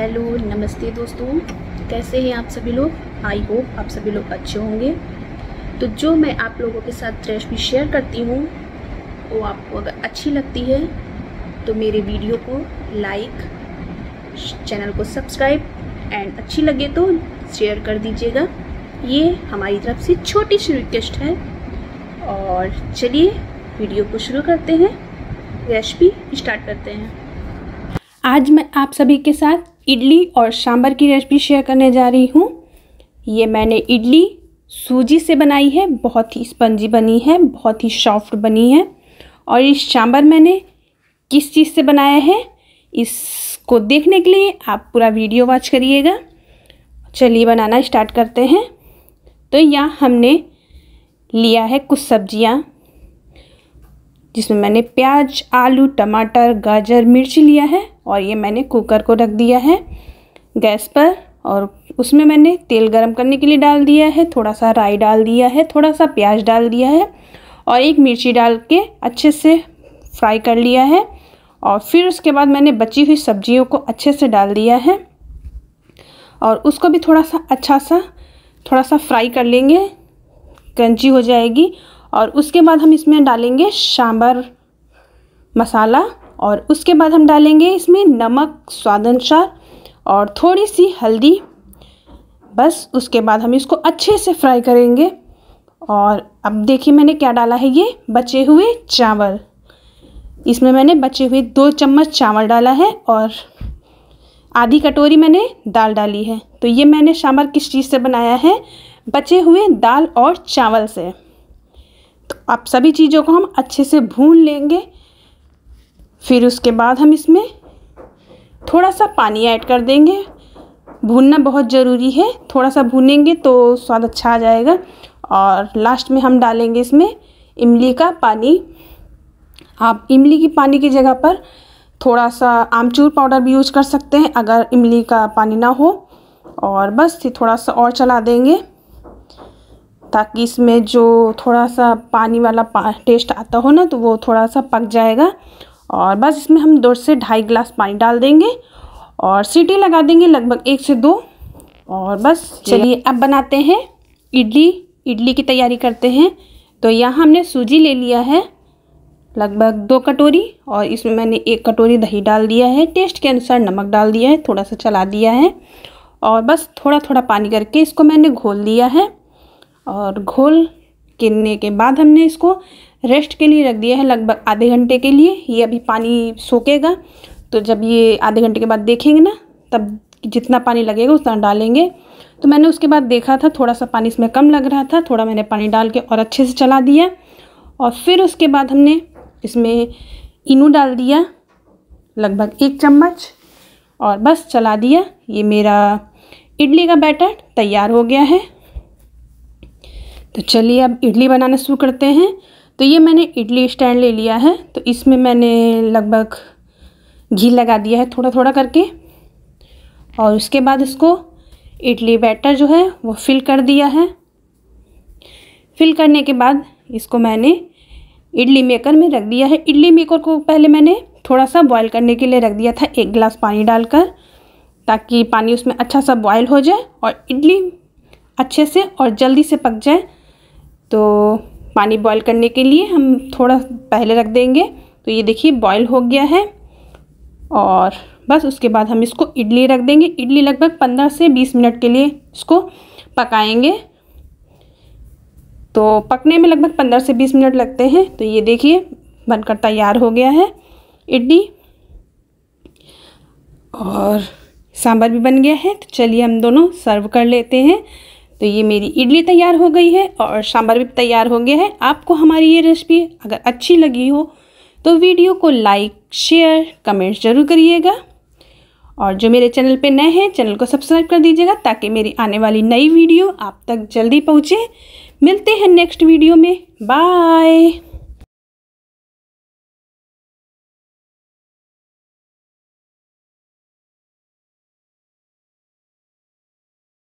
hello नमस्ते दोस्तों कैसे हैं आप सभी लोग आई होप आप सभी लोग अच्छे होंगे तो जो मैं आप लोगों के साथ रेसिपी शेयर करती हूँ वो आपको अगर अच्छी लगती है तो मेरे वीडियो को लाइक चैनल को सब्सक्राइब एंड अच्छी लगे तो शेयर कर दीजिएगा ये हमारी तरफ से छोटी सी रिक्वेस्ट है और चलिए वीडियो को शुरू करते हैं रेसिपी स्टार्ट करते हैं आज मैं आप सभी के साथ इडली और सांभर की रेसिपी शेयर करने जा रही हूँ ये मैंने इडली सूजी से बनाई है बहुत ही स्पंजी बनी है बहुत ही सॉफ्ट बनी है और इस सांभर मैंने किस चीज़ से बनाया है इसको देखने के लिए आप पूरा वीडियो वॉच करिएगा चलिए बनाना स्टार्ट करते हैं तो यहाँ हमने लिया है कुछ सब्जियाँ जिसमें मैंने प्याज आलू टमाटर गाजर मिर्च लिया है और ये मैंने कुकर को रख दिया है गैस पर और उसमें मैंने तेल गरम करने के लिए डाल दिया है थोड़ा सा राई डाल दिया है थोड़ा सा प्याज डाल दिया है और एक मिर्ची डाल के अच्छे से फ्राई कर लिया है और फिर उसके बाद मैंने बची हुई सब्जियों को अच्छे से डाल दिया है और उसको भी थोड़ा सा अच्छा सा थोड़ा सा फ्राई कर लेंगे क्रंची हो जाएगी और उसके बाद हम इसमें डालेंगे सांभर मसाला और उसके बाद हम डालेंगे इसमें नमक स्वाद और थोड़ी सी हल्दी बस उसके बाद हम इसको अच्छे से फ्राई करेंगे और अब देखिए मैंने क्या डाला है ये बचे हुए चावल इसमें मैंने बचे हुए दो चम्मच चावल डाला है और आधी कटोरी मैंने दाल डाली है तो ये मैंने सांभर किस चीज़ से बनाया है बचे हुए दाल और चावल से तो आप सभी चीज़ों को हम अच्छे से भून लेंगे फिर उसके बाद हम इसमें थोड़ा सा पानी ऐड कर देंगे भूनना बहुत ज़रूरी है थोड़ा सा भूनेंगे तो स्वाद अच्छा आ जाएगा और लास्ट में हम डालेंगे इसमें इमली का पानी आप इमली की पानी की जगह पर थोड़ा सा आमचूर पाउडर भी यूज कर सकते हैं अगर इमली का पानी ना हो और बस ये थोड़ा सा और चला देंगे ताकि इसमें जो थोड़ा सा पानी वाला पा, टेस्ट आता हो ना तो वो थोड़ा सा पक जाएगा और बस इसमें हम दो से ढाई गिलास पानी डाल देंगे और सीटी लगा देंगे लगभग एक से दो और बस चलिए अब बनाते हैं इडली इडली की तैयारी करते हैं तो यहाँ हमने सूजी ले लिया है लगभग दो कटोरी और इसमें मैंने एक कटोरी दही डाल दिया है टेस्ट के अनुसार नमक डाल दिया है थोड़ा सा चला दिया है और बस थोड़ा थोड़ा पानी करके इसको मैंने घोल दिया है और घोल गिरने के बाद हमने इसको रेस्ट के लिए रख दिया है लगभग आधे घंटे के लिए ये अभी पानी सोकेगा तो जब ये आधे घंटे के बाद देखेंगे ना तब जितना पानी लगेगा उतना डालेंगे तो मैंने उसके बाद देखा था थोड़ा सा पानी इसमें कम लग रहा था थोड़ा मैंने पानी डाल के और अच्छे से चला दिया और फिर उसके बाद हमने इसमें इनू डाल दिया लगभग एक चम्मच और बस चला दिया ये मेरा इडली का बैटर तैयार हो गया है तो चलिए अब इडली बनाना शुरू करते हैं तो ये मैंने इडली स्टैंड ले लिया है तो इसमें मैंने लगभग घी लगा दिया है थोड़ा थोड़ा करके और उसके बाद इसको इडली बैटर जो है वो फिल कर दिया है फिल करने के बाद इसको मैंने इडली मेकर में रख दिया है इडली मेकर को पहले मैंने थोड़ा सा बॉयल करने के लिए रख दिया था एक गिलास पानी डालकर ताकि पानी उसमें अच्छा सा बॉयल हो जाए और इडली अच्छे से और जल्दी से पक जाए तो पानी बॉईल करने के लिए हम थोड़ा पहले रख देंगे तो ये देखिए बॉईल हो गया है और बस उसके बाद हम इसको इडली रख देंगे इडली लगभग पंद्रह से बीस मिनट के लिए इसको पकाएंगे तो पकने में लगभग पंद्रह से बीस मिनट लगते हैं तो ये देखिए बनकर तैयार हो गया है इडली और सांभर भी बन गया है तो चलिए हम दोनों सर्व कर लेते हैं तो ये मेरी इडली तैयार हो गई है और सांभर भी तैयार हो गया है आपको हमारी ये रेसिपी अगर अच्छी लगी हो तो वीडियो को लाइक शेयर कमेंट ज़रूर करिएगा और जो मेरे चैनल पे नए हैं चैनल को सब्सक्राइब कर दीजिएगा ताकि मेरी आने वाली नई वीडियो आप तक जल्दी पहुँचे मिलते हैं नेक्स्ट वीडियो में बाय